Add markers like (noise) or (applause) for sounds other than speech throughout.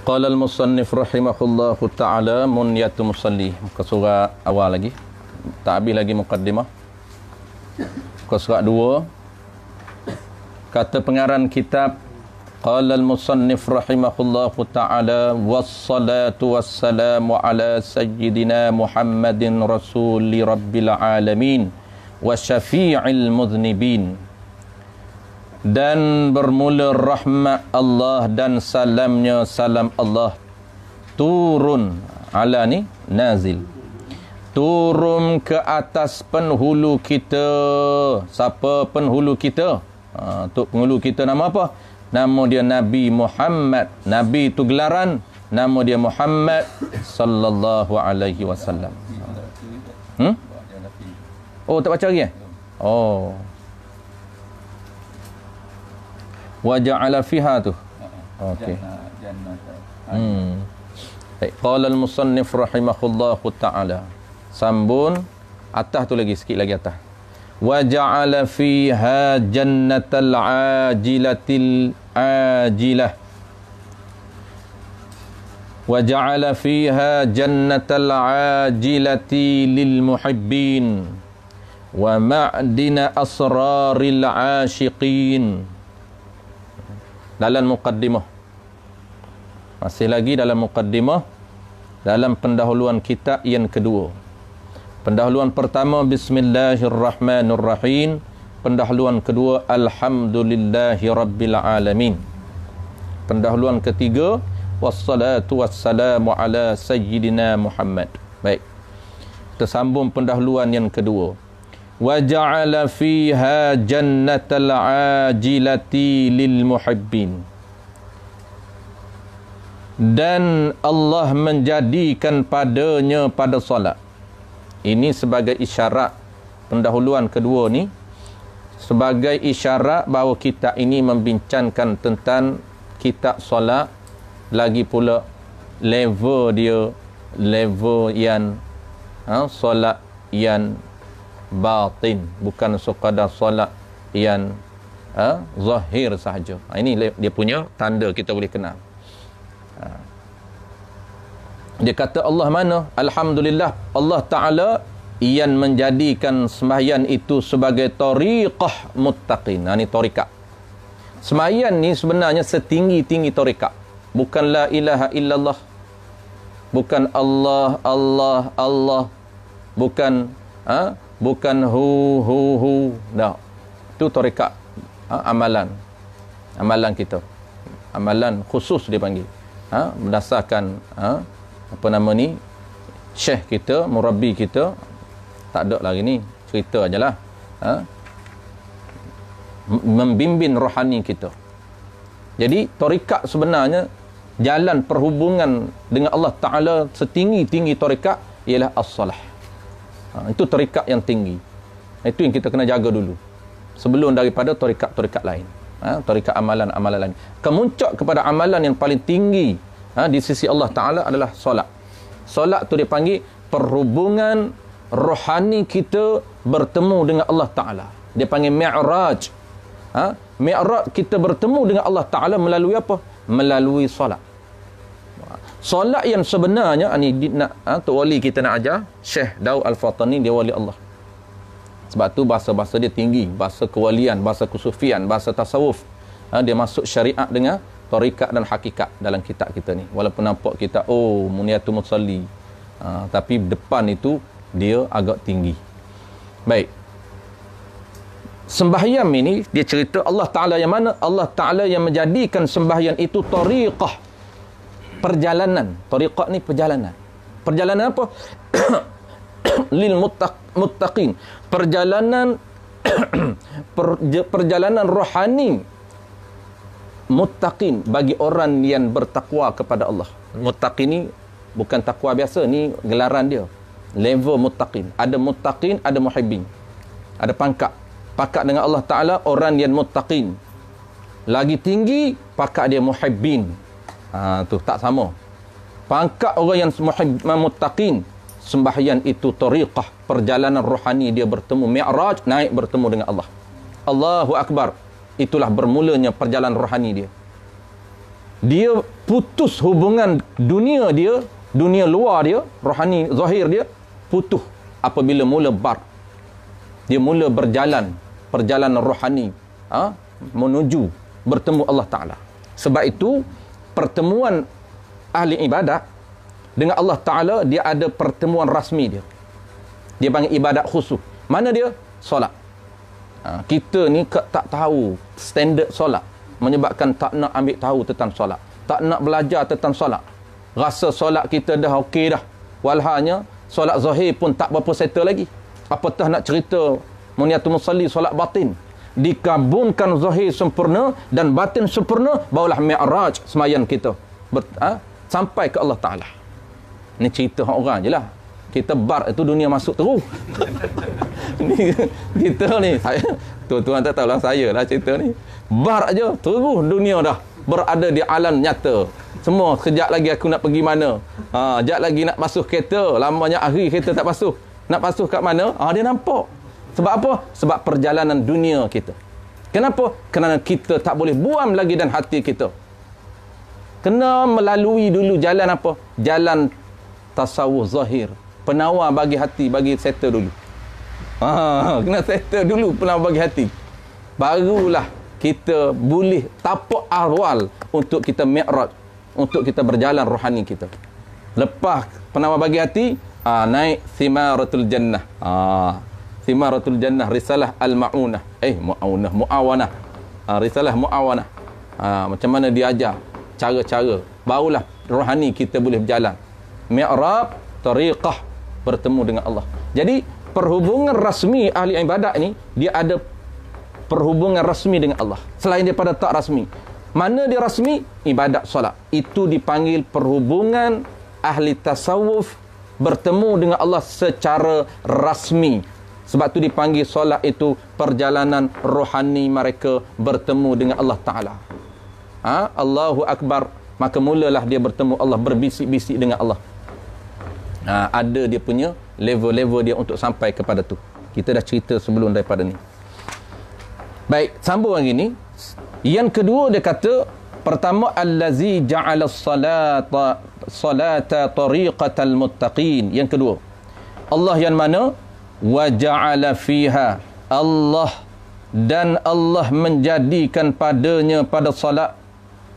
Qala al-musannif rahimahullahu ta'ala munyatu musalli. Muka surat awal lagi. Tak habis lagi mukaddimah. Muka surat dua. Kata pengarang kitab. Qala al-musannif rahimahullahu ta'ala wassalatu wassalamu ala sayyidina Muhammadin rasuli rabbil alamin wa syafi'il mudhnibin dan bermula rahmat Allah dan salamnya salam Allah turun ala ni nazil turun ke atas penhulu kita siapa penhulu kita ha, untuk penghulu kita nama apa nama dia Nabi Muhammad Nabi tu gelaran nama dia Muhammad sallallahu alaihi wasallam hmm? oh tak baca lagi eh? oh wa ja'ala fiha tuh. Okey. Hmm. Baik, qala al-musannif rahimahullahu taala. Sambun atas tu lagi sikit lagi atas. Wa ja'ala fiha jannatal ajilatil ajilah. Wa ja'ala fiha jannatal ajilati lil muhibbin wa ma'dina asraril ashiqin. dalam mukaddimah masih lagi dalam mukaddimah dalam pendahuluan kita yang kedua pendahuluan pertama bismillahirrahmanirrahim pendahuluan kedua alhamdulillahirabbilalamin pendahuluan ketiga wassalatu wassalamu ala sayyidina muhammad baik kita pendahuluan yang kedua وجعل فيها جنة العاجلة للمحبين dan Allah menjadikan padanya pada solat. Ini sebagai isyarat pendahuluan kedua ni sebagai isyarat bahawa kita ini membincangkan tentang kitab solat lagi pula level dia level yang ha, solat yang batin bukan sekadar solat yang ha, zahir sahaja ha, ini dia punya tanda kita boleh kenal ha. dia kata Allah mana Alhamdulillah Allah Ta'ala yang menjadikan sembahyan itu sebagai tariqah muttaqin ha, ini tariqah sembahyan ni sebenarnya setinggi-tinggi tariqah bukan la ilaha illallah bukan Allah Allah Allah bukan ha, bukan hu hu hu dah itu tarekat ha, amalan amalan kita amalan khusus dia panggil ha, berdasarkan ha, apa nama ni syekh kita murabi kita tak ada lagi ni cerita ajalah ha, membimbing rohani kita jadi tarekat sebenarnya jalan perhubungan dengan Allah taala setinggi-tinggi tarekat ialah as-salah Ha, itu terikat yang tinggi. Itu yang kita kena jaga dulu. Sebelum daripada terikat-terikat lain. Ha, terikat amalan-amalan lain. Kemuncak kepada amalan yang paling tinggi ha, di sisi Allah Ta'ala adalah solat. Solat tu dia panggil perhubungan rohani kita bertemu dengan Allah Ta'ala. Dia panggil mi'raj. Ha? Mi'raj kita bertemu dengan Allah Ta'ala melalui apa? Melalui solat solat yang sebenarnya ah, ni nak ha, tok wali kita nak ajar Syekh Daud Al-Fatani dia wali Allah sebab tu bahasa-bahasa dia tinggi bahasa kewalian bahasa kusufian bahasa tasawuf ha, dia masuk syariat dengan tarikat dan hakikat dalam kitab kita ni walaupun nampak kita oh muniatu musalli ha, tapi depan itu dia agak tinggi baik sembahyang ini dia cerita Allah Ta'ala yang mana Allah Ta'ala yang menjadikan sembahyang itu tariqah perjalanan. Tariqah ni perjalanan. Perjalanan apa? (coughs) Lil muttaqin. Perjalanan (coughs) perjalanan rohani muttaqin bagi orang yang bertakwa kepada Allah. Muttaqin ni bukan takwa biasa ni gelaran dia. Level muttaqin. Ada muttaqin, ada muhibbin. Ada pangkat. Pakat dengan Allah Taala orang yang muttaqin. Lagi tinggi pakat dia muhibbin. Ha, tu tak sama. Pangkat orang yang muhibban muttaqin sembahyan itu tariqah perjalanan rohani dia bertemu mi'raj naik bertemu dengan Allah. Allahu akbar. Itulah bermulanya perjalanan rohani dia. Dia putus hubungan dunia dia, dunia luar dia, rohani zahir dia putus apabila mula bar. Dia mula berjalan perjalanan rohani ha? menuju bertemu Allah Taala. Sebab itu pertemuan ahli ibadat dengan Allah Ta'ala, dia ada pertemuan rasmi dia. Dia panggil ibadat khusus. Mana dia? Solat. Ha, kita ni tak tahu standard solat. Menyebabkan tak nak ambil tahu tentang solat. Tak nak belajar tentang solat. Rasa solat kita dah okey dah. Walhanya, solat zahir pun tak berapa settle lagi. Apatah nak cerita, Muniatul Musalli solat batin dikabunkan zahir sempurna dan batin sempurna barulah mi'raj semayan kita Ber, ha? sampai ke Allah Ta'ala ni cerita hak orang je lah kita bar itu dunia masuk teruk (laughs) ni kita ni saya tuan-tuan tak tahulah saya lah cerita ni bar aja teruk dunia dah berada di alam nyata semua sejak lagi aku nak pergi mana ha, sejak lagi nak basuh kereta lamanya akhir kereta tak basuh nak basuh kat mana ha, dia nampak sebab apa? Sebab perjalanan dunia kita. Kenapa? Kerana kita tak boleh buang lagi dan hati kita. Kena melalui dulu jalan apa? Jalan tasawuf zahir. Penawar bagi hati, bagi settle dulu. Ha, (laughs) kena settle dulu penawar bagi hati. Barulah kita boleh tapak awal untuk kita mi'raj. Untuk kita berjalan rohani kita. Lepas penawar bagi hati, ha, naik simaratul jannah. Haa. Simaratul Jannah Risalah Al-Ma'unah Eh Ma'unah Mu'awanah ha, Risalah Mu'awanah ha, Macam mana diajar, ajar Cara-cara Barulah Rohani kita boleh berjalan Mi'rab Tariqah Bertemu dengan Allah Jadi Perhubungan rasmi Ahli ibadat ni Dia ada Perhubungan rasmi dengan Allah Selain daripada tak rasmi Mana dia rasmi? Ibadat solat Itu dipanggil Perhubungan Ahli tasawuf bertemu dengan Allah secara rasmi sebab tu dipanggil solat itu perjalanan rohani mereka bertemu dengan Allah Ta'ala. Ha? Allahu Akbar. Maka mulalah dia bertemu Allah, berbisik-bisik dengan Allah. Ha, ada dia punya level-level dia untuk sampai kepada tu. Kita dah cerita sebelum daripada ni. Baik, sambung lagi ni. Yang kedua dia kata, pertama allazi ja'ala salata salata tariqatal muttaqin. Yang kedua. Allah yang mana wa ja'ala fiha Allah dan Allah menjadikan padanya pada solat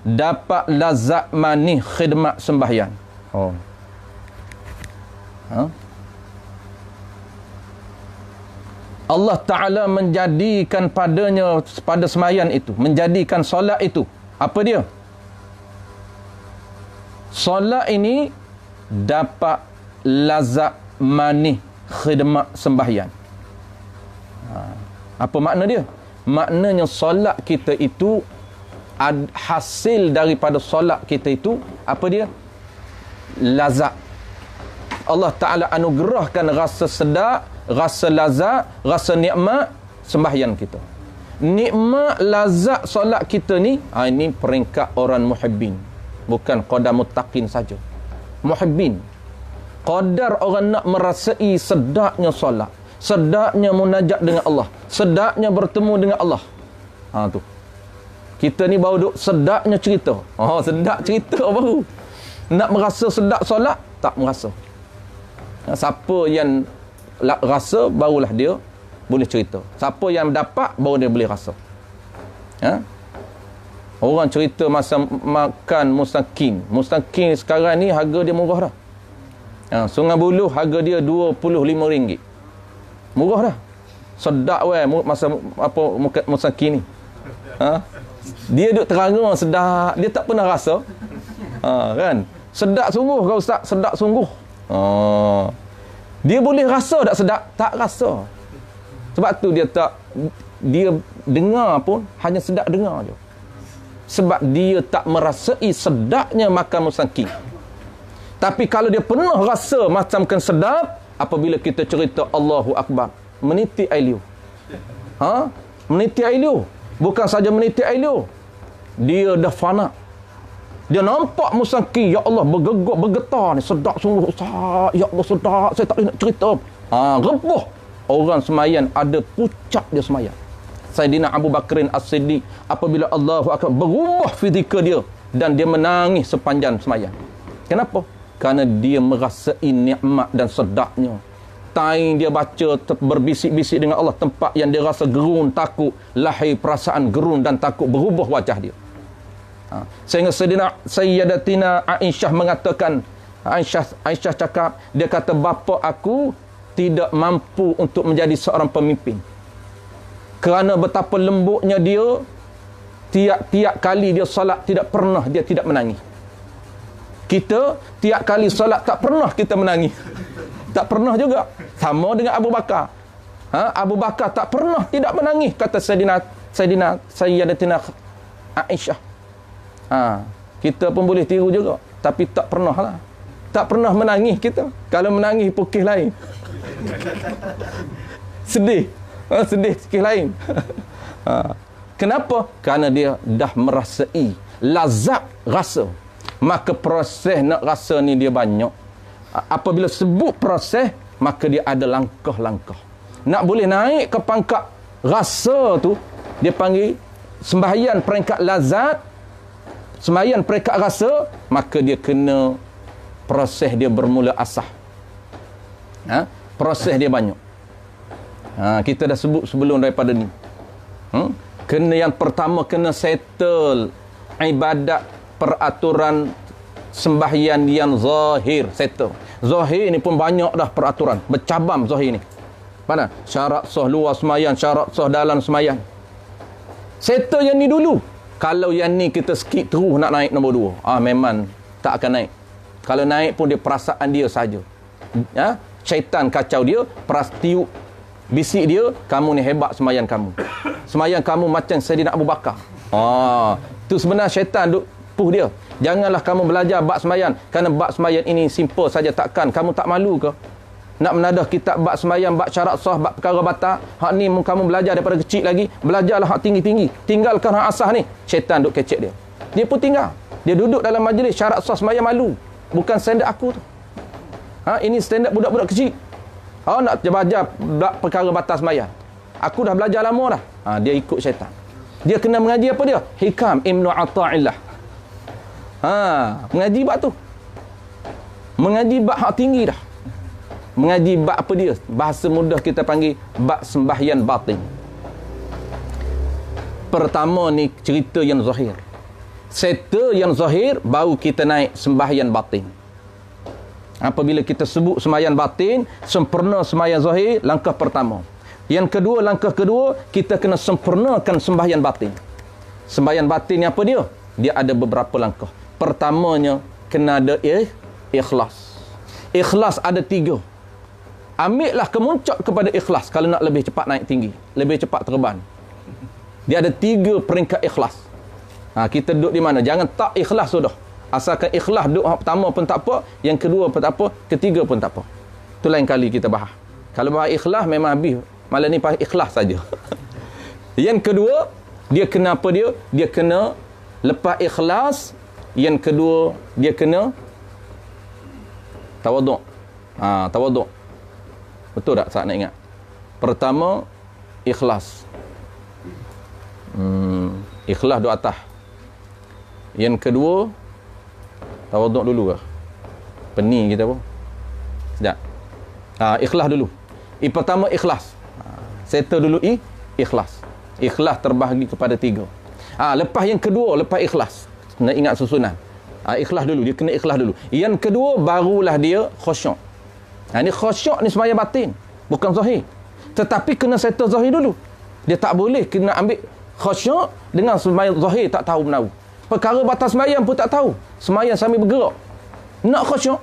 dapat lazat manih khidmat sembahyang. Oh. Ha? Allah Ta'ala menjadikan padanya pada semayan itu. Menjadikan solat itu. Apa dia? Solat ini dapat lazat manih khidmat sembahyan. Ha. Apa makna dia? Maknanya solat kita itu hasil daripada solat kita itu apa dia? Lazat. Allah Ta'ala anugerahkan rasa sedap, rasa lazat, rasa nikmat sembahyan kita. Nikmat lazat solat kita ni, ha, ini peringkat orang muhibbin. Bukan qadamut taqin saja. Muhibbin. Muhibbin. Qadar orang nak merasai sedapnya solat. Sedapnya munajat dengan Allah. Sedapnya bertemu dengan Allah. Ha tu. Kita ni baru duk sedapnya cerita. oh, ha, sedap cerita baru. Nak merasa sedap solat, tak merasa. Nah, ha, siapa yang la, rasa, barulah dia boleh cerita. Siapa yang dapat, baru dia boleh rasa. Ha? Orang cerita masa makan mustaqim. Mustaqim sekarang ni harga dia murah dah. Ha, sungai Buloh harga dia RM25. Murah dah. Sedap weh masa apa muka masa kini. Ha? Dia duk terangga sedap, dia tak pernah rasa. Ha, kan? Sedap sungguh kau ustaz, sedap sungguh. Ha. Dia boleh rasa tak sedap? Tak rasa. Sebab tu dia tak dia dengar pun hanya sedap dengar je. Sebab dia tak merasai sedapnya makan musang tapi kalau dia penuh, rasa macam kan sedap apabila kita cerita Allahu Akbar, meniti air liur. Ha? Meniti air liur. Bukan saja meniti air liur. Dia dah fana. Dia nampak musangki, ya Allah bergegak bergetar ni sedap sungguh sah. Ya Allah sedap. Saya tak nak cerita. Ha, rebuh. Orang semayan ada pucat dia semayan. Saidina Abu Bakrin As-Siddiq apabila Allahu Akbar berubah fizikal dia dan dia menangis sepanjang semayan. Kenapa? kerana dia merasai nikmat dan sedapnya tain dia baca berbisik-bisik dengan Allah tempat yang dia rasa gerun takut lahir perasaan gerun dan takut berubah wajah dia ha. sehingga Sayyidina Sayyidatina Aisyah mengatakan Aisyah Aisyah cakap dia kata bapa aku tidak mampu untuk menjadi seorang pemimpin kerana betapa lembutnya dia tiap-tiap kali dia salat tidak pernah dia tidak menangis kita tiap kali solat tak pernah kita menangis. Tak pernah juga. Sama dengan Abu Bakar. Ha? Abu Bakar tak pernah tidak menangis kata Sayyidina Sayyidina Sayyidatina Aisyah. Ha. Kita pun boleh tiru juga tapi tak pernah lah. Tak pernah menangis kita. Kalau menangis pukis lain. (laughs) sedih. Ha? sedih sikit lain. (laughs) ha. Kenapa? Kerana dia dah merasai lazat rasa maka proses nak rasa ni dia banyak. Apabila sebut proses, maka dia ada langkah-langkah. Nak boleh naik ke pangkat rasa tu, dia panggil sembahyan peringkat lazat, sembahyan peringkat rasa, maka dia kena proses dia bermula asah. Ha? Proses dia banyak. Ha, kita dah sebut sebelum daripada ni. Hmm? Kena yang pertama kena settle ibadat peraturan sembahyan yang zahir settle. Zahir ini pun banyak dah peraturan, bercabam zahir ini. Mana? Syarat sah luar semayan, syarat sah dalam semayan. Settle yang ni dulu. Kalau yang ni kita skip terus nak naik nombor dua. Ah memang tak akan naik. Kalau naik pun dia perasaan dia saja. Ya? Syaitan kacau dia, prastiu bisik dia, kamu ni hebat semayan kamu. Semayan kamu macam Sayyidina nak Bakar. Ah, tu sebenarnya syaitan duk puh dia. Janganlah kamu belajar bab semayan, kerana bab semayan ini simple saja takkan kamu tak malu ke? Nak menadah kitab bab semayan bab syarat sah, bab perkara batal. Hak ni kamu belajar daripada kecil lagi. Belajarlah hak tinggi-tinggi. Tinggalkan hak asah ni. Syaitan duk kecek dia. Dia pun tinggal. Dia duduk dalam majlis syarat sah semayan malu. Bukan standard aku tu. Ha, ini standard budak-budak kecil. Ha, nak belajar bab perkara batal semayan. Aku dah belajar lama dah. Ha, dia ikut syaitan. Dia kena mengaji apa dia? Hikam Ibn Atta'illah. Ha, mengaji bab tu. Mengaji bab hak tinggi dah. Mengaji bab apa dia? Bahasa mudah kita panggil bab sembahyan batin. Pertama ni cerita yang zahir. Serta yang zahir baru kita naik sembahyan batin. Apabila kita sebut sembahyan batin, sempurna sembahyang zahir langkah pertama. Yang kedua, langkah kedua, kita kena sempurnakan sembahyan batin. Sembahyan batin ni apa dia? Dia ada beberapa langkah pertamanya kena ada eh, ikhlas. Ikhlas ada tiga. Ambillah kemuncak kepada ikhlas kalau nak lebih cepat naik tinggi. Lebih cepat terbang. Dia ada tiga peringkat ikhlas. Ha, kita duduk di mana? Jangan tak ikhlas sudah. Asalkan ikhlas duduk yang pertama pun tak apa. Yang kedua pun tak apa. Ketiga pun tak apa. Itu lain kali kita bahas. Kalau bahas ikhlas memang habis. Malam ni bahas ikhlas saja. (laughs) yang kedua, dia kenapa dia? Dia kena lepas ikhlas, yang kedua, dia kena tawaduk. Ha, tawaduk. Betul tak saat nak ingat? Pertama, ikhlas. Hmm, ikhlas di atas. Yang kedua, tawaduk dulu ke? Lah. Pening kita pun. Sekejap. Ha, ikhlas dulu. I pertama, ikhlas. Ha, settle dulu i, ikhlas. Ikhlas terbahagi kepada tiga. Ha, lepas yang kedua, lepas Ikhlas kena ingat susunan ha, ikhlas dulu dia kena ikhlas dulu yang kedua barulah dia khosyok. ha, ini khosyok ni semaya batin bukan zahir tetapi kena settle zahir dulu dia tak boleh kena ambil khosyok dengan semaya zahir tak tahu menahu perkara batas semaya pun tak tahu semayan sambil bergerak nak khosyok,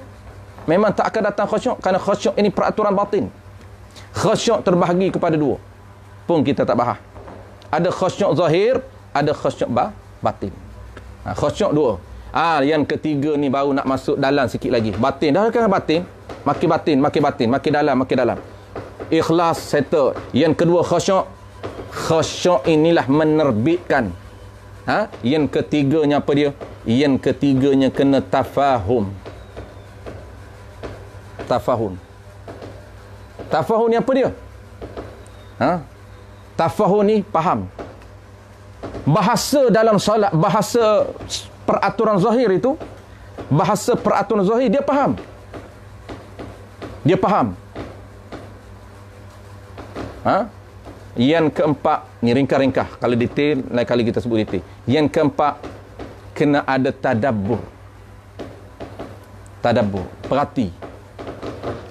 memang tak akan datang khosyok. kerana khosyok ini peraturan batin Khosyok terbahagi kepada dua pun kita tak bahas ada khosyok zahir ada khusyuk batin Ha, khusyuk dua. Ha, yang ketiga ni baru nak masuk dalam sikit lagi. Batin. Dah kan batin? Makin batin, makin batin, makin dalam, makin dalam. Ikhlas settle. Yang kedua khusyuk. Khusyuk inilah menerbitkan. Ha? Yang ketiganya apa dia? Yang ketiganya kena tafahum. Tafahum. Tafahum ni apa dia? Ha? Tafahum ni faham bahasa dalam solat bahasa peraturan zahir itu bahasa peraturan zahir dia faham dia faham ha yang keempat ni ringkah-ringkah kalau detail lain kali kita sebut detail yang keempat kena ada tadabbur tadabbur perhati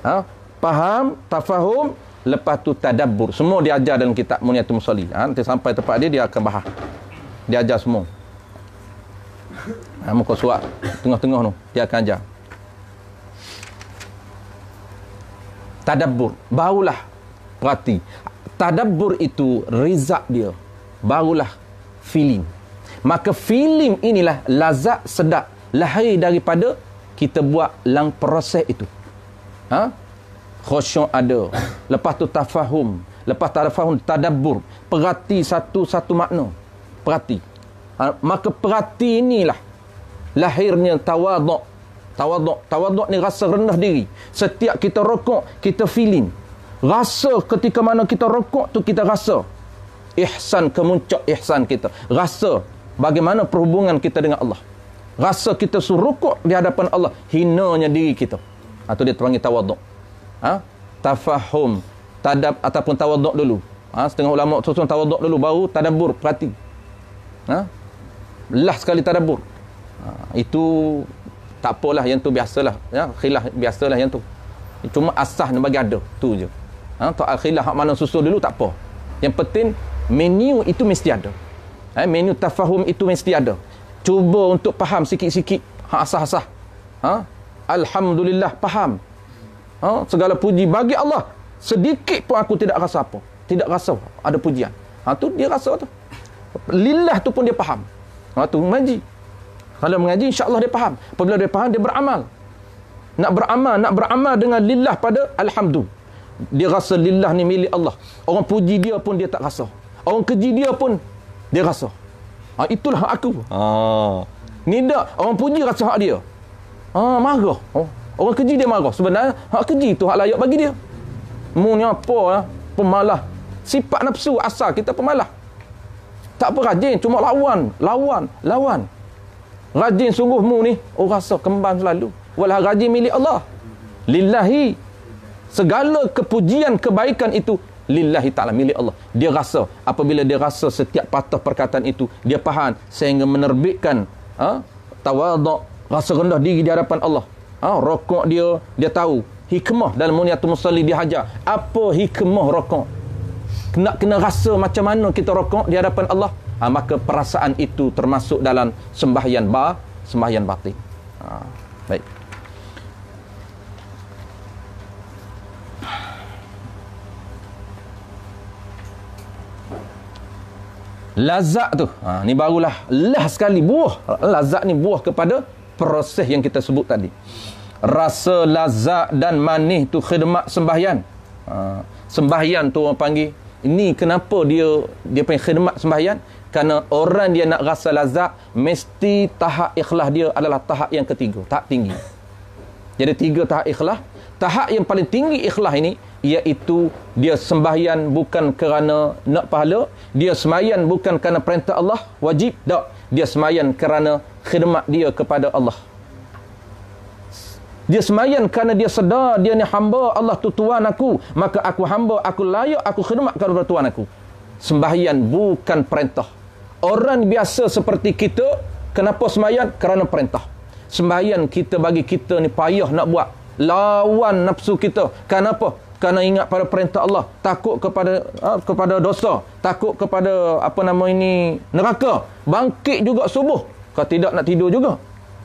ha faham tafahum lepas tu tadabbur semua diajar dalam kitab muniatul musalli ha nanti sampai tempat dia dia akan bahas dia ajar semua. Ha, muka suak tengah-tengah tu dia akan ajar tadabbur barulah perhati tadabbur itu rizab dia barulah feeling maka feeling inilah lazat sedap lahir daripada kita buat lang proses itu ha? khosyuk ada lepas tu tafahum lepas tafahum tadabbur perhati satu-satu makna perhati ha, maka perhati inilah lahirnya tawaduk tawaduk tawaduk ni rasa rendah diri setiap kita rokok kita feeling rasa ketika mana kita rokok tu kita rasa ihsan kemuncak ihsan kita rasa bagaimana perhubungan kita dengan Allah rasa kita suruh rokok di hadapan Allah hinanya diri kita atau ha, dia terpanggil tawaduk ha? tafahum tadab ataupun tawaduk dulu ha, setengah ulama tu tawaduk dulu baru tadabur perhati ha? Lah sekali tadabur ha, Itu Tak apalah yang tu biasalah ya? Khilah biasalah yang tu Cuma asah bagi ada tu je ha? Tak akhilah hak mana susul dulu tak apa Yang penting Menu itu mesti ada ha? Menu tafahum itu mesti ada Cuba untuk faham sikit-sikit Hak asah-asah ha? Alhamdulillah faham ha? Segala puji bagi Allah Sedikit pun aku tidak rasa apa Tidak rasa ada pujian ha, tu dia rasa tu lillah tu pun dia faham. Ha tu mengaji. Kalau mengaji insya-Allah dia faham. Apabila dia faham dia beramal. Nak beramal, nak beramal dengan lillah pada alhamdulillah. Dia rasa lillah ni milik Allah. Orang puji dia pun dia tak rasa. Orang keji dia pun dia rasa. Ha itulah aku. Ha. Ni tak orang puji rasa hak dia. Ha marah. Ha. Orang keji dia marah. Sebenarnya hak keji tu hak layak bagi dia. Mu ni apa ya? Ha? Pemalas. Sifat nafsu asal kita pemalah. Tak apa rajin cuma lawan, lawan, lawan. Rajin sungguhmu ni, oh rasa kembang selalu. Walah rajin milik Allah. Lillahi. Segala kepujian kebaikan itu lillahi taala milik Allah. Dia rasa apabila dia rasa setiap patah perkataan itu dia faham sehingga menerbitkan ha? tawadhu rasa rendah diri di hadapan Allah. Ha? rokok dia dia tahu hikmah dalam muniatul musalli dia hajar. Apa hikmah rokok? Kena kena rasa macam mana kita rokok di hadapan Allah ha, maka perasaan itu termasuk dalam sembahyan ba sembahyan batin ha, baik lazat tu ha, ni barulah lah sekali buah lazat ni buah kepada proses yang kita sebut tadi rasa lazat dan manis tu khidmat sembahyan ha, sembahyan tu orang panggil ini kenapa dia dia panggil khidmat sembahyan kerana orang dia nak rasa lazat mesti tahap ikhlas dia adalah tahap yang ketiga tak tinggi jadi tiga tahap ikhlas tahap yang paling tinggi ikhlas ini iaitu dia sembahyan bukan kerana nak pahala dia sembahyan bukan kerana perintah Allah wajib tak dia sembahyan kerana khidmat dia kepada Allah dia semayan kerana dia sedar dia ni hamba Allah tu tuan aku. Maka aku hamba, aku layak, aku khidmat kepada tuan aku. Sembahyan bukan perintah. Orang biasa seperti kita, kenapa semayan? Kerana perintah. Sembahyan kita bagi kita ni payah nak buat. Lawan nafsu kita. Kenapa? Kerana ingat pada perintah Allah. Takut kepada ha, kepada dosa. Takut kepada apa nama ini neraka. Bangkit juga subuh. Kalau tidak nak tidur juga.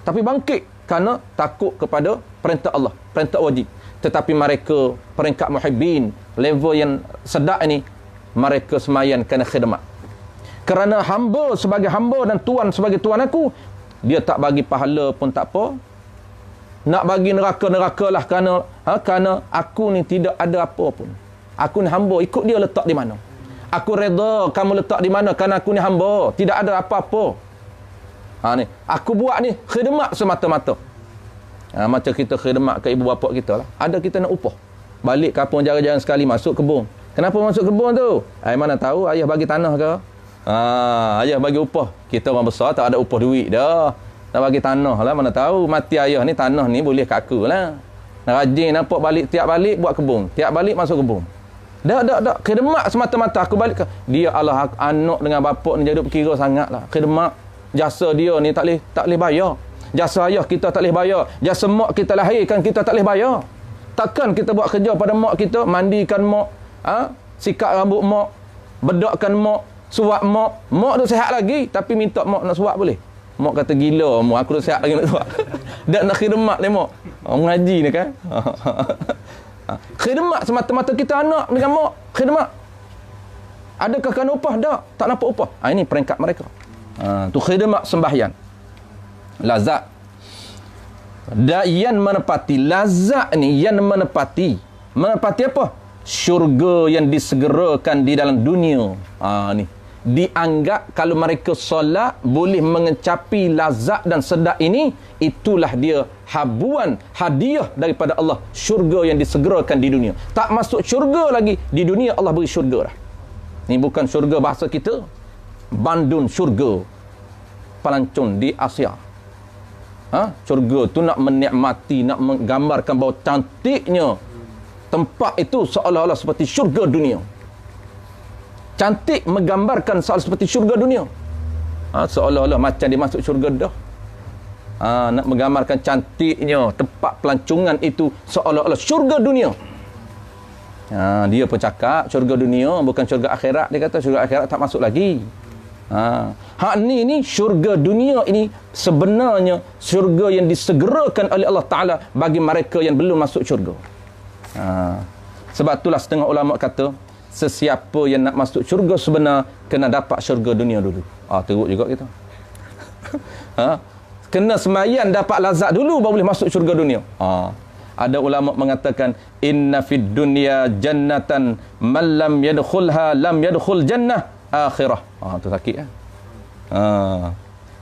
Tapi bangkit. Kerana takut kepada perintah Allah, perintah wajib. Tetapi mereka peringkat muhibbin, level yang sedak ini, mereka semayan kerana khidmat. Kerana hamba sebagai hamba dan tuan sebagai tuan aku, dia tak bagi pahala pun tak apa. Nak bagi neraka-neraka lah kerana, ha, kerana aku ni tidak ada apa pun. Aku ni hamba, ikut dia letak di mana. Aku reda kamu letak di mana kerana aku ni hamba. Tidak ada apa-apa. Ha, Aku buat ni khidmat semata-mata ha, Macam kita khidmat ke ibu bapa kita lah Ada kita nak upah Balik kapung jalan-jalan sekali masuk kebun Kenapa masuk kebun tu? Ayah mana tahu ayah bagi tanah ke? Ha, ayah bagi upah Kita orang besar tak ada upah duit dah Nak bagi tanah lah mana tahu Mati ayah ni tanah ni boleh kaku lah Rajin nampak balik tiap balik buat kebun Tiap balik masuk kebun Dak dak dak khidmat semata-mata aku balik ke. Dia Allah anak dengan bapak ni jadi kira sangatlah. Khidmat jasa dia ni tak leh tak leh bayar. Jasa ayah kita tak boleh bayar. Jasa mak kita lahirkan kita tak boleh bayar. Takkan kita buat kerja pada mak kita, mandikan mak, ha? sikat rambut mak, bedakkan mak, suap mak. Mak tu sehat lagi, tapi minta mak nak suap boleh. Mak kata gila mak, aku tu sehat lagi nak suap. (laughs) Dan nak khidmat ni mak. Orang oh, mengaji ni kan. (laughs) khidmat semata-mata kita anak dengan mak. Khidmat. Adakah kena upah? Tak. Tak nampak upah. Ha, ini peringkat mereka. Ha, tu khidmat sembahyang. Lazak, Dan yang menepati lazak ni yang menepati. Menepati apa? Syurga yang disegerakan di dalam dunia. Ha, ni. Dianggap kalau mereka solat boleh mengecapi lazak dan sedak ini. Itulah dia habuan hadiah daripada Allah. Syurga yang disegerakan di dunia. Tak masuk syurga lagi. Di dunia Allah beri syurga lah. Ini bukan syurga bahasa kita. Bandun syurga. Pelancong di Asia ha? syurga tu nak menikmati nak menggambarkan bahawa cantiknya tempat itu seolah-olah seperti syurga dunia cantik menggambarkan seolah seperti syurga dunia ha? seolah-olah macam dia masuk syurga dah ha? nak menggambarkan cantiknya tempat pelancongan itu seolah-olah syurga dunia ha? dia pun cakap syurga dunia bukan syurga akhirat dia kata syurga akhirat tak masuk lagi Ha. Hak ni ni syurga dunia ini sebenarnya syurga yang disegerakan oleh Allah Ta'ala bagi mereka yang belum masuk syurga. Ha. Sebab itulah setengah ulama kata, sesiapa yang nak masuk syurga sebenar kena dapat syurga dunia dulu. Ah ha, teruk juga kita. (laughs) Ha? Kena semayan dapat lazat dulu baru boleh masuk syurga dunia. Ha. Ada ulama mengatakan inna fid dunya jannatan man lam lam yadkhul jannah akhirah. Ah oh, tu sakit eh. Ha.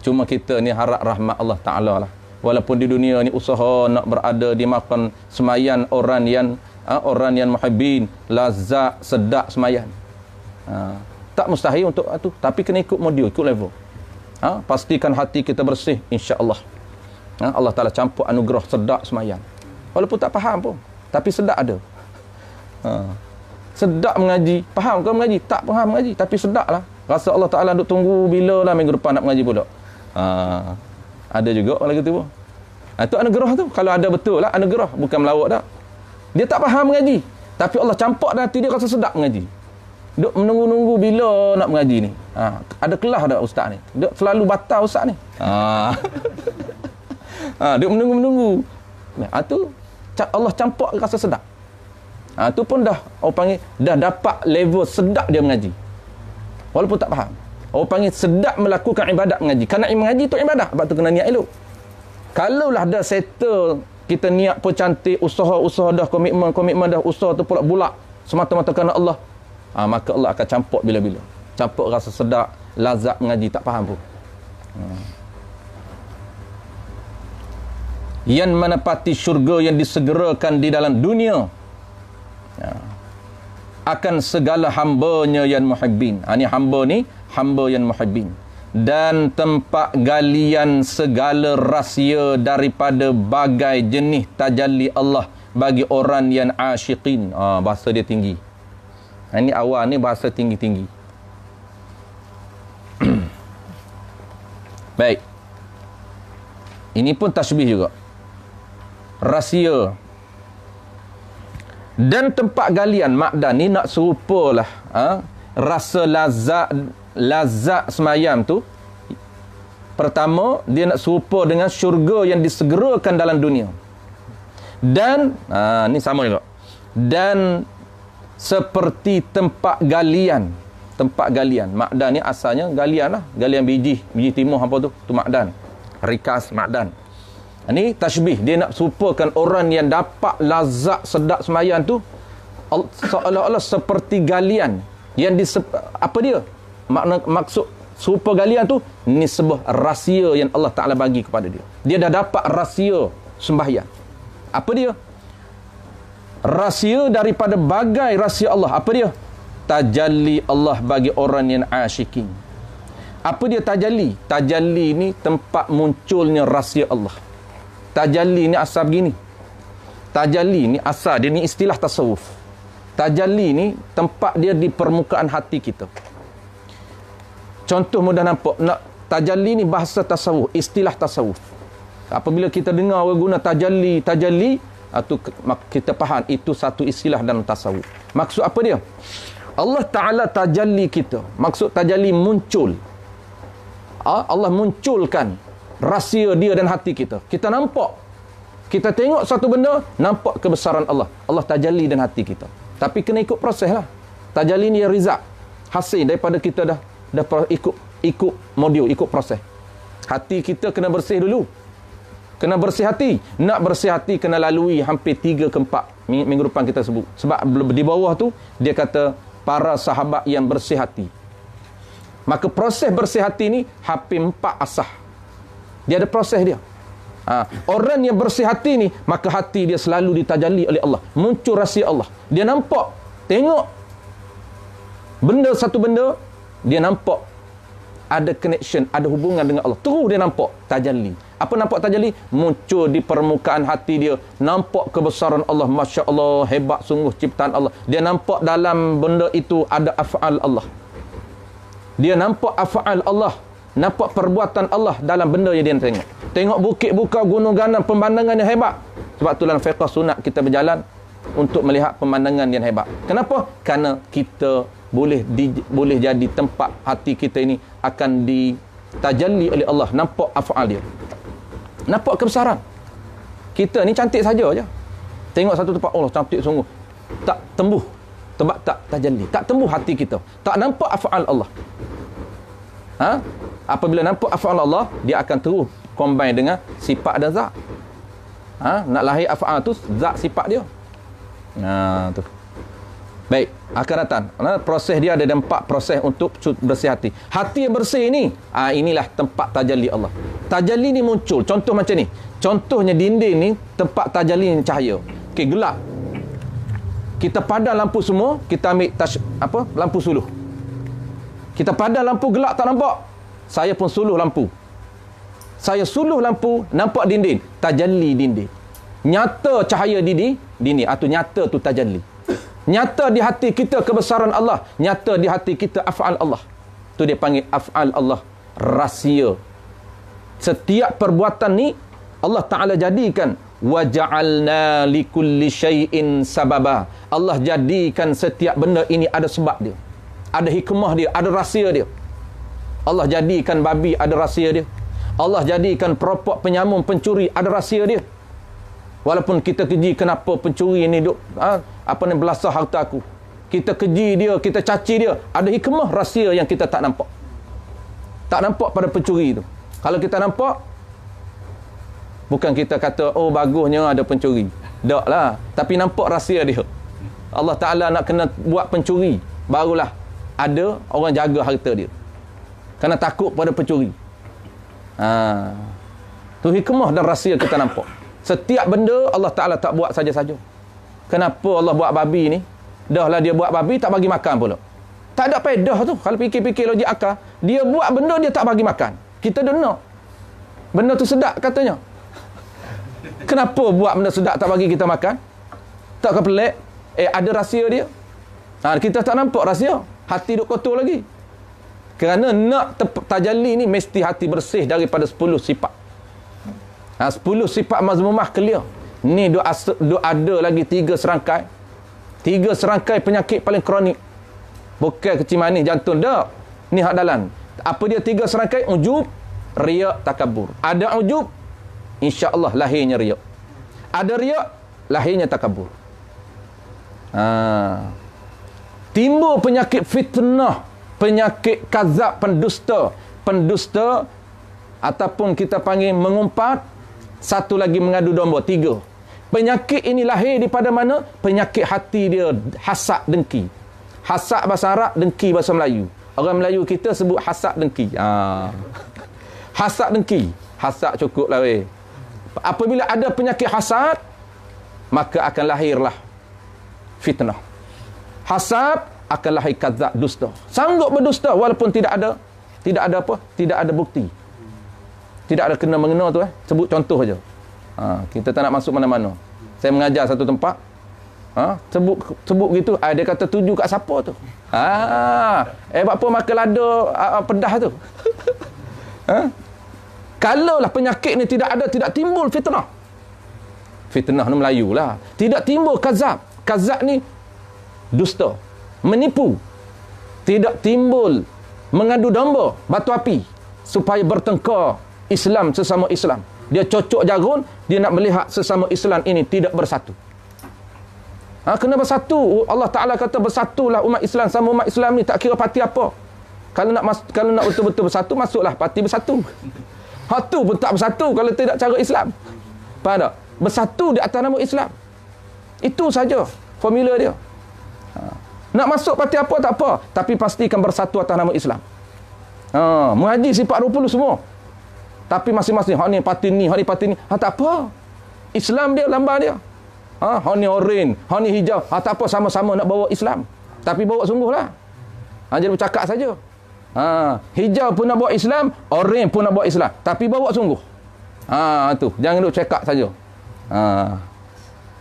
Cuma kita ni harap rahmat Allah Taala lah. Walaupun di dunia ni usaha nak berada di makan semayan orang yang ha, orang yang muhibbin, lazat sedap semayan. Ha. tak mustahil untuk tu, tapi kena ikut modul, ikut level. Ha. pastikan hati kita bersih insya-Allah. Ha. Allah Taala campur anugerah sedap semayan. Walaupun tak faham pun, tapi sedap ada. Ha sedap mengaji faham ke mengaji tak faham mengaji tapi sedap lah rasa Allah Ta'ala duk tunggu bila lah minggu depan nak mengaji pula ha, ada juga orang kata pun ha, itu anugerah tu kalau ada betul lah anugerah bukan melawak tak dia tak faham mengaji tapi Allah campak dalam hati dia rasa sedap mengaji duk menunggu-nunggu bila nak mengaji ni ha, ada kelah tak ustaz ni duk selalu batal ustaz ni ha. (laughs) ha, duk menunggu-menunggu ha, Allah campak rasa sedap Ha, tu pun dah orang panggil dah dapat level sedap dia mengaji. Walaupun tak faham. Orang panggil sedap melakukan ibadat mengaji. Kan nak mengaji tu ibadat, sebab tu kena niat elok. Kalaulah dah settle kita niat pun cantik, usaha-usaha dah komitmen, komitmen dah usaha tu pula bulat semata-mata kerana Allah. Ha, maka Allah akan campur bila-bila. Campur rasa sedap, lazat mengaji tak faham pun. Hmm. Yang menepati syurga yang disegerakan di dalam dunia ya. akan segala hamba-Nya yang muhibbin. Ini ha, hamba ni, hamba yang muhibbin. Dan tempat galian segala rahsia daripada bagai jenis tajalli Allah bagi orang yang asyikin. Ha, bahasa dia tinggi. Ini ha, awal ni bahasa tinggi-tinggi. (clears throat) Baik. Ini pun tasbih juga. Rahsia. Dan tempat galian Ma'dan ni nak serupalah ha? Rasa lazat Lazat semayam tu Pertama Dia nak serupa dengan syurga yang disegerakan dalam dunia Dan ha, Ni sama juga Dan Seperti tempat galian Tempat galian Ma'dan ni asalnya galian lah Galian biji Biji timur apa tu Tu Ma'dan Rikas Ma'dan ini ha, tashbih. Dia nak supakan orang yang dapat lazat sedap semayan tu seolah-olah seperti galian. Yang di apa dia? Makna maksud serupa galian tu ni sebuah rahsia yang Allah Taala bagi kepada dia. Dia dah dapat rahsia sembahyang. Apa dia? Rahsia daripada bagai rahsia Allah. Apa dia? Tajalli Allah bagi orang yang asyikin. Apa dia tajalli? Tajalli ni tempat munculnya rahsia Allah. Tajalli ni asal begini. Tajalli ni asal, dia ni istilah tasawuf. Tajalli ni tempat dia di permukaan hati kita. Contoh mudah nampak, nak tajalli ni bahasa tasawuf, istilah tasawuf. Apabila kita dengar orang guna tajalli, tajalli, atau ah, kita faham itu satu istilah dalam tasawuf. Maksud apa dia? Allah Ta'ala tajalli kita. Maksud tajalli muncul. Ah, Allah munculkan rahsia dia dan hati kita. Kita nampak. Kita tengok satu benda, nampak kebesaran Allah. Allah tajalli dan hati kita. Tapi kena ikut proses lah. Tajalli ni rizab. Hasil daripada kita dah dah ikut ikut modul, ikut proses. Hati kita kena bersih dulu. Kena bersih hati. Nak bersih hati, kena lalui hampir tiga ke empat minggu depan kita sebut. Sebab di bawah tu, dia kata, para sahabat yang bersih hati. Maka proses bersih hati ni, hampir empat asah. Dia ada proses dia. Ha. Orang yang bersih hati ni, maka hati dia selalu ditajali oleh Allah. Muncul rahsia Allah. Dia nampak, tengok. Benda satu benda, dia nampak. Ada connection, ada hubungan dengan Allah. Terus dia nampak, tajali. Apa nampak tajali? Muncul di permukaan hati dia. Nampak kebesaran Allah. Masya Allah, hebat sungguh ciptaan Allah. Dia nampak dalam benda itu ada af'al Allah. Dia nampak af'al Allah. Allah. Nampak perbuatan Allah dalam benda yang dia tengok. Tengok bukit buka, gunung ganang, pemandangan yang hebat. Sebab itulah fiqah sunat kita berjalan untuk melihat pemandangan yang hebat. Kenapa? Karena kita boleh di, boleh jadi tempat hati kita ini akan ditajalli oleh Allah. Nampak afa'al dia. Nampak kebesaran. Kita ni cantik saja je. Tengok satu tempat Allah cantik sungguh. Tak tembuh. Tebak tak tajalli. Tak tembuh hati kita. Tak nampak afa'al Allah. Ha? apabila nampak af'al Allah, dia akan terus combine dengan sifat dan zat. Ha? Nak lahir af'al tu, zat sifat dia. Ha, tu. Baik, akan datang. Ha, proses dia ada empat proses untuk bersih hati. Hati yang bersih ini, ha, inilah tempat tajalli Allah. Tajalli ni muncul. Contoh macam ni. Contohnya dinding ni, tempat tajalli ni cahaya. Okey, gelap. Kita padam lampu semua, kita ambil touch, apa? lampu suluh. Kita padam lampu gelap tak nampak saya pun suluh lampu. Saya suluh lampu, nampak dinding. Tajalli dinding. Nyata cahaya dinding, dinding. Atau nyata tu tajalli. Nyata di hati kita kebesaran Allah. Nyata di hati kita af'al Allah. Tu dia panggil af'al Allah. Rahsia. Setiap perbuatan ni, Allah Ta'ala jadikan. وَجَعَلْنَا لِكُلِّ شَيْءٍ sababa. Allah jadikan setiap benda ini ada sebab dia. Ada hikmah dia, ada rahsia dia. Allah jadikan babi ada rahsia dia. Allah jadikan perompak penyamun pencuri ada rahsia dia. Walaupun kita keji kenapa pencuri ini duk ha, apa ni belasah harta aku. Kita keji dia, kita caci dia, ada hikmah rahsia yang kita tak nampak. Tak nampak pada pencuri itu. Kalau kita nampak bukan kita kata oh bagusnya ada pencuri. lah. tapi nampak rahsia dia. Allah Taala nak kena buat pencuri barulah ada orang jaga harta dia. Kerana takut pada pencuri. Ha. Tu hikmah dan rahsia kita nampak. Setiap benda Allah Ta'ala tak buat saja-saja. Kenapa Allah buat babi ni? Dahlah dia buat babi tak bagi makan pula. Tak ada pedah tu. Kalau fikir-fikir logik akal. Dia buat benda dia tak bagi makan. Kita dengar. Benda tu sedap katanya. Kenapa buat benda sedap tak bagi kita makan? Tak ke pelik? Eh ada rahsia dia? Ha, kita tak nampak rahsia. Hati duk kotor lagi. Kerana nak tajalli ni mesti hati bersih daripada 10 sifat. Ha, 10 sifat mazmumah clear. Ni duk, asa, duk ada lagi tiga serangkai. tiga serangkai penyakit paling kronik. Bukan kecil manis jantung. Tak. Ni hak dalam. Apa dia tiga serangkai? Ujub, riak, takabur. Ada ujub, insya Allah lahirnya riak. Ada riak, lahirnya takabur. Ha. Timbul penyakit fitnah. Fitnah penyakit kazab pendusta pendusta ataupun kita panggil mengumpat satu lagi mengadu domba tiga penyakit ini lahir daripada mana penyakit hati dia hasad dengki hasad bahasa Arab dengki bahasa Melayu orang Melayu kita sebut hasad dengki ha. (laughs) hasad dengki hasad cukup lah weh apabila ada penyakit hasad maka akan lahirlah fitnah hasad akalahi kadzab dusta. Sanggup berdusta walaupun tidak ada tidak ada apa? Tidak ada bukti. Tidak ada kena mengena tu eh. Sebut contoh aja. Ha, kita tak nak masuk mana-mana. Saya mengajar satu tempat. Ha, sebut sebut gitu ada ah, kata tuju kat siapa tu? Ha, eh apa makan lada uh, pedas tu? ha? Kalaulah penyakit ni tidak ada tidak timbul fitnah. Fitnah ni Melayu lah. Tidak timbul kazab. Kazab ni dusta menipu tidak timbul mengadu domba batu api supaya bertengkar Islam sesama Islam dia cocok jarum dia nak melihat sesama Islam ini tidak bersatu ha, kena bersatu Allah Ta'ala kata bersatulah umat Islam sama umat Islam ni tak kira parti apa kalau nak kalau nak betul-betul bersatu masuklah parti bersatu hatu pun tak bersatu kalau tidak cara Islam faham tak bersatu di atas nama Islam itu saja formula dia nak masuk parti apa tak apa. Tapi pastikan bersatu atas nama Islam. Ha, mengaji sifat 20 semua. Tapi masing-masing. Hak ni parti ni. Hak ni parti ni. Ha, tak apa. Islam dia lambang dia. Ha, hak ni orin. Hak ni hijau. Ha, tak apa. Sama-sama nak bawa Islam. Tapi bawa sungguhlah. Ha, jadi bercakap saja. Ha, hijau pun nak bawa Islam. Orin pun nak bawa Islam. Tapi bawa sungguh. Ha, tu. Jangan duduk cakap saja. Ha.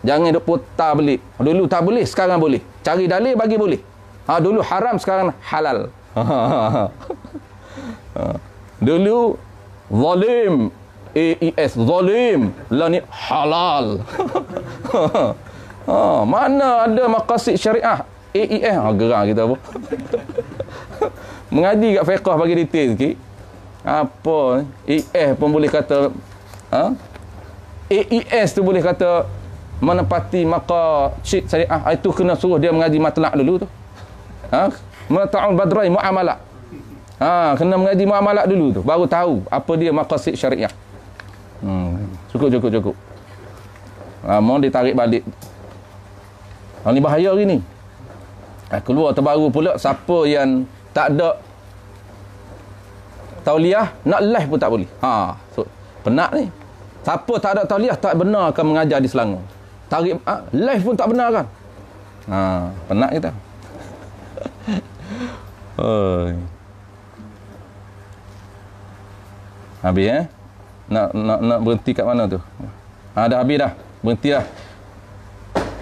Jangan duk putar beli. Dulu tak boleh, sekarang boleh. Cari dalil bagi boleh. Ha, dulu haram, sekarang halal. (laughs) Ha. dulu zalim. E S zalim la ni halal. (laughs) ha, mana ada maqasid syariah E AES ha, gerang kita apa? (laughs) Mengaji kat fiqh bagi detail sikit. Apa AES pun boleh kata ha? AES tu boleh kata menepati maka cik syariah ah, itu kena suruh dia mengaji matlaq dulu tu. Ha? Mata'ul badrai mu'amalak. Ha, kena mengaji mu'amalak dulu tu. Baru tahu apa dia maqasid syariah. Hmm. Cukup, cukup, cukup. Ha, mohon ditarik balik. Ha, ni bahaya hari ni. Ha, keluar terbaru pula. Siapa yang tak ada tauliah, nak live pun tak boleh. Ha, so, penat ni. Siapa tak ada tauliah, tak benar akan mengajar di Selangor tarik ha, live pun tak benar kan ha, penat kita (laughs) Oi. habis eh nak, nak, nak berhenti kat mana tu ha, dah habis dah berhenti lah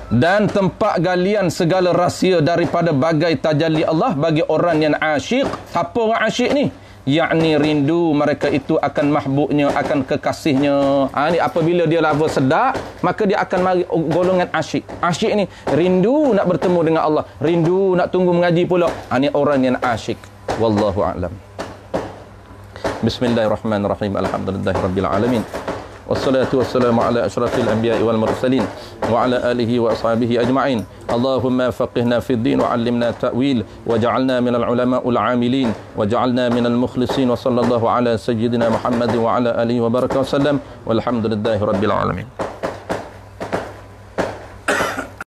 dan tempat galian segala rahsia daripada bagai tajalli Allah bagi orang yang asyik apa orang asyik ni yakni rindu mereka itu akan mahbubnya akan kekasihnya ha, ini apabila dia lava sedap maka dia akan mari golongan asyik asyik ni rindu nak bertemu dengan Allah rindu nak tunggu mengaji pula ha, ini orang yang asyik wallahu alam bismillahirrahmanirrahim alhamdulillahirabbil alamin والصلاة والسلام على أشرف الأنبياء والمرسلين وعلى آله وأصحابه أجمعين اللهم فقهنا في الدين وعلمنا التأويل وجعلنا من العلماء العاملين وجعلنا من المخلصين وصلى الله على سيدنا محمد وعلى آله وبركة وسلم والحمد لله رب العالمين